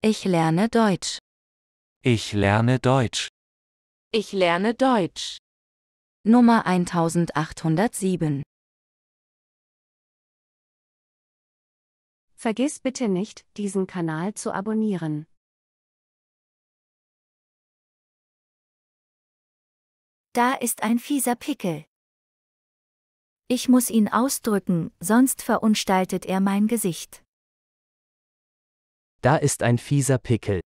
Ich lerne Deutsch. Ich lerne Deutsch. Ich lerne Deutsch. Nummer 1807. Vergiss bitte nicht, diesen Kanal zu abonnieren. Da ist ein fieser Pickel. Ich muss ihn ausdrücken, sonst verunstaltet er mein Gesicht. Da ist ein fieser Pickel.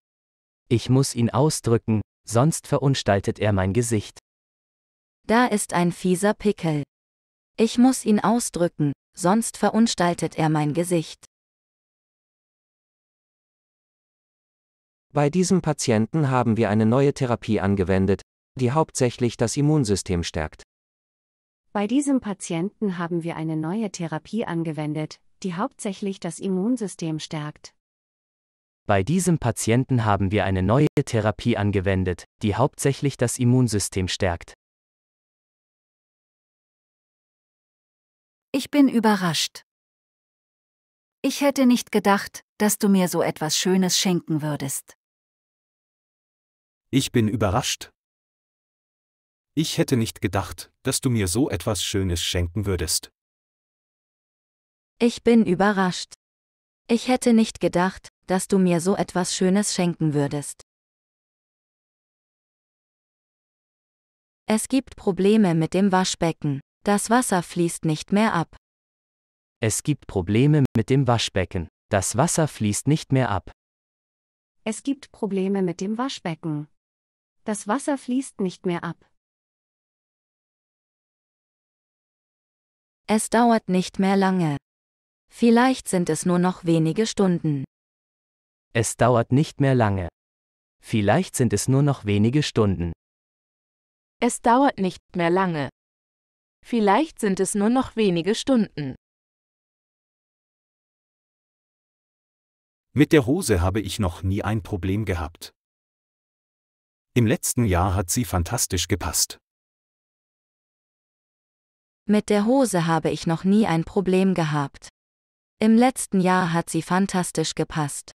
Ich muss ihn ausdrücken, sonst verunstaltet er mein Gesicht. Da ist ein fieser Pickel. Ich muss ihn ausdrücken, sonst verunstaltet er mein Gesicht. Bei diesem Patienten haben wir eine neue Therapie angewendet, die hauptsächlich das Immunsystem stärkt. Bei diesem Patienten haben wir eine neue Therapie angewendet, die hauptsächlich das Immunsystem stärkt. Bei diesem Patienten haben wir eine neue Therapie angewendet, die hauptsächlich das Immunsystem stärkt. Ich bin überrascht. Ich hätte nicht gedacht, dass du mir so etwas Schönes schenken würdest. Ich bin überrascht. Ich hätte nicht gedacht, dass du mir so etwas Schönes schenken würdest. Ich bin überrascht. Ich hätte nicht gedacht, dass du mir so etwas Schönes schenken würdest. Es gibt Probleme mit dem Waschbecken. Das Wasser fließt nicht mehr ab. Es gibt Probleme mit dem Waschbecken. Das Wasser fließt nicht mehr ab. Es gibt Probleme mit dem Waschbecken. Das Wasser fließt nicht mehr ab. Es dauert nicht mehr lange. Vielleicht sind es nur noch wenige Stunden. Es dauert nicht mehr lange. Vielleicht sind es nur noch wenige Stunden. Es dauert nicht mehr lange. Vielleicht sind es nur noch wenige Stunden. Mit der Hose habe ich noch nie ein Problem gehabt. Im letzten Jahr hat sie fantastisch gepasst. Mit der Hose habe ich noch nie ein Problem gehabt. Im letzten Jahr hat sie fantastisch gepasst.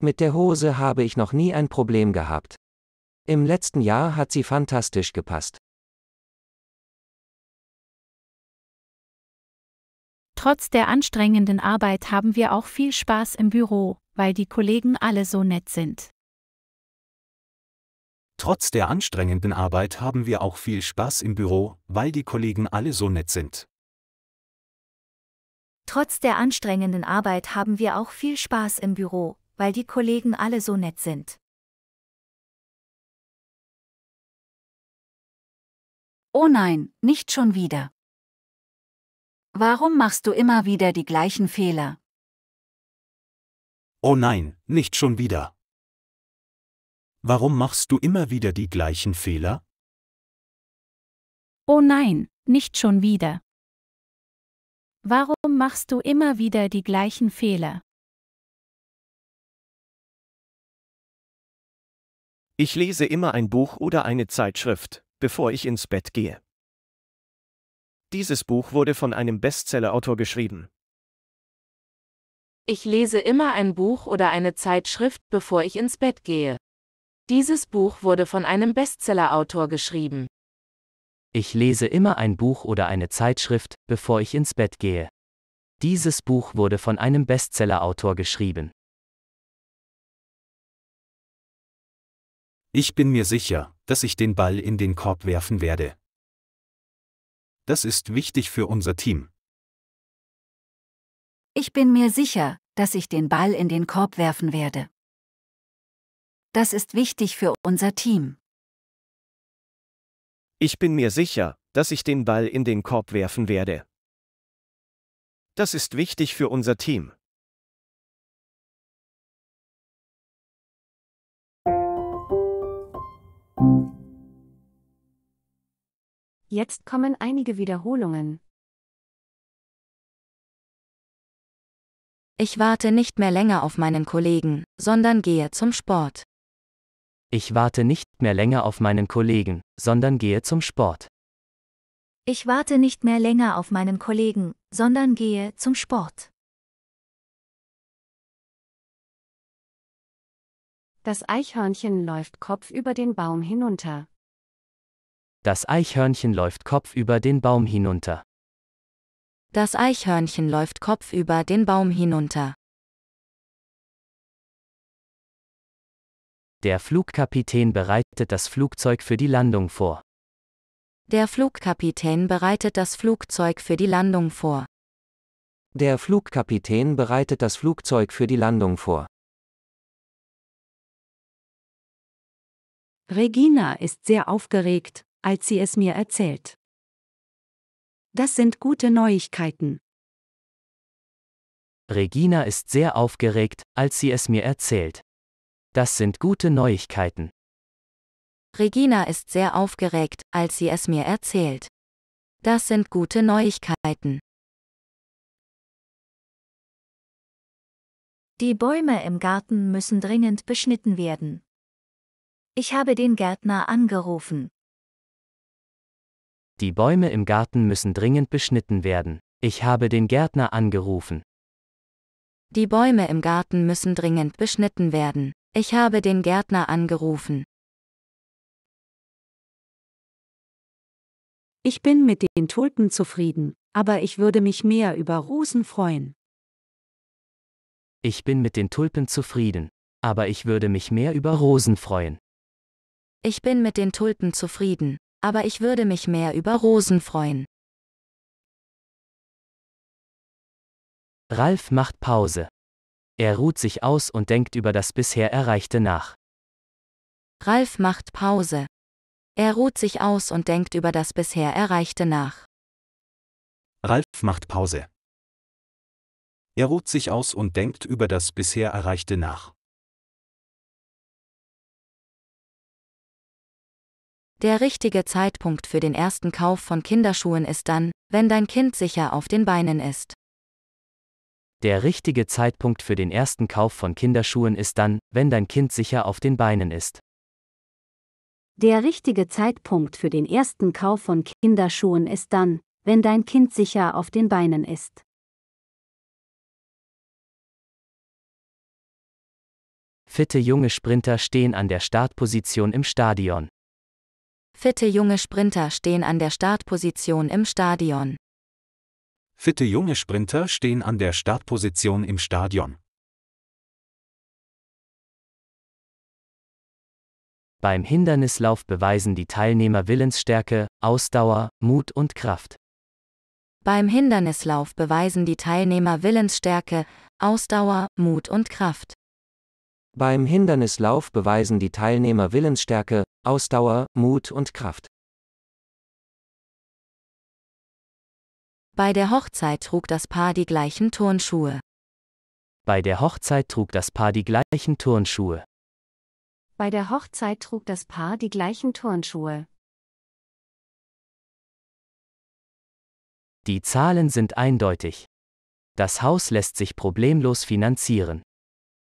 Mit der Hose habe ich noch nie ein Problem gehabt. Im letzten Jahr hat sie fantastisch gepasst. Trotz der anstrengenden Arbeit haben wir auch viel Spaß im Büro, weil die Kollegen alle so nett sind. Trotz der anstrengenden Arbeit haben wir auch viel Spaß im Büro, weil die Kollegen alle so nett sind. Trotz der anstrengenden Arbeit haben wir auch viel Spaß im Büro, weil die Kollegen alle so nett sind. Oh nein, nicht schon wieder. Warum machst du immer wieder die gleichen Fehler? Oh nein, nicht schon wieder. Warum machst du immer wieder die gleichen Fehler? Oh nein, nicht schon wieder. Warum machst du immer wieder die gleichen Fehler? Ich lese immer ein Buch oder eine Zeitschrift, bevor ich ins Bett gehe. Dieses Buch wurde von einem Bestsellerautor geschrieben. Ich lese immer ein Buch oder eine Zeitschrift, bevor ich ins Bett gehe. Dieses Buch wurde von einem Bestsellerautor geschrieben. Ich lese immer ein Buch oder eine Zeitschrift, bevor ich ins Bett gehe. Dieses Buch wurde von einem Bestsellerautor geschrieben. Ich bin mir sicher, dass ich den Ball in den Korb werfen werde. Das ist wichtig für unser Team. Ich bin mir sicher, dass ich den Ball in den Korb werfen werde. Das ist wichtig für unser Team. Ich bin mir sicher, dass ich den Ball in den Korb werfen werde. Das ist wichtig für unser Team. Jetzt kommen einige Wiederholungen. Ich warte nicht mehr länger auf meinen Kollegen, sondern gehe zum Sport. Ich warte nicht mehr länger auf meinen Kollegen, sondern gehe zum Sport. Ich warte nicht mehr länger auf meinen Kollegen, sondern gehe zum Sport. Das Eichhörnchen läuft kopfüber den Baum hinunter. Das Eichhörnchen läuft kopfüber den Baum hinunter. Das Eichhörnchen läuft kopfüber den Baum hinunter. Der Flugkapitän bereitet das Flugzeug für die Landung vor. Der Flugkapitän bereitet das Flugzeug für die Landung vor. Der Flugkapitän bereitet das Flugzeug für die Landung vor. Regina ist sehr aufgeregt als sie es mir erzählt. Das sind gute Neuigkeiten. Regina ist sehr aufgeregt, als sie es mir erzählt. Das sind gute Neuigkeiten. Regina ist sehr aufgeregt, als sie es mir erzählt. Das sind gute Neuigkeiten. Die Bäume im Garten müssen dringend beschnitten werden. Ich habe den Gärtner angerufen. Die Bäume im Garten müssen dringend beschnitten werden. Ich habe den Gärtner angerufen. Die Bäume im Garten müssen dringend beschnitten werden. Ich habe den Gärtner angerufen. Ich bin mit den Tulpen zufrieden, aber ich würde mich mehr über Rosen freuen. Ich bin mit den Tulpen zufrieden, aber ich würde mich mehr über Rosen freuen. Ich bin mit den Tulpen zufrieden, aber ich würde mich mehr über Rosen freuen. Ralf macht Pause. Er ruht sich aus und denkt über das bisher Erreichte nach. Ralf macht Pause. Er ruht sich aus und denkt über das bisher Erreichte nach. Ralf macht Pause. Er ruht sich aus und denkt über das bisher Erreichte nach. Der richtige Zeitpunkt für den ersten Kauf von Kinderschuhen ist dann, wenn dein Kind sicher auf den Beinen ist. Der richtige Zeitpunkt für den ersten Kauf von Kinderschuhen ist dann, wenn dein Kind sicher auf den Beinen ist. Der richtige Zeitpunkt für den ersten Kauf von Kinderschuhen ist dann, wenn dein Kind sicher auf den Beinen ist. Fitte junge Sprinter stehen an der Startposition im Stadion. Fitte junge Sprinter stehen an der Startposition im Stadion. Fitte junge Sprinter stehen an der Startposition im Stadion. Beim Hindernislauf beweisen die Teilnehmer Willensstärke, Ausdauer, Mut und Kraft. Beim Hindernislauf beweisen die Teilnehmer Willensstärke, Ausdauer, Mut und Kraft. Beim Hindernislauf beweisen die Teilnehmer Willensstärke, Ausdauer, Mut und Kraft. Bei der Hochzeit trug das Paar die gleichen Turnschuhe. Bei der Hochzeit trug das Paar die gleichen Turnschuhe. Bei der Hochzeit trug das Paar die gleichen Turnschuhe. Die Zahlen sind eindeutig. Das Haus lässt sich problemlos finanzieren.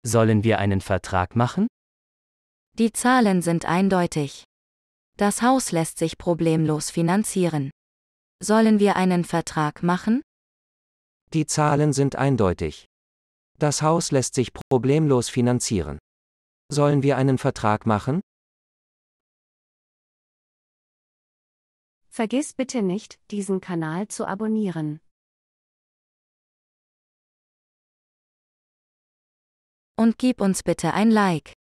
Sollen wir einen Vertrag machen? Die Zahlen sind eindeutig. Das Haus lässt sich problemlos finanzieren. Sollen wir einen Vertrag machen? Die Zahlen sind eindeutig. Das Haus lässt sich problemlos finanzieren. Sollen wir einen Vertrag machen? Vergiss bitte nicht, diesen Kanal zu abonnieren. Und gib uns bitte ein Like.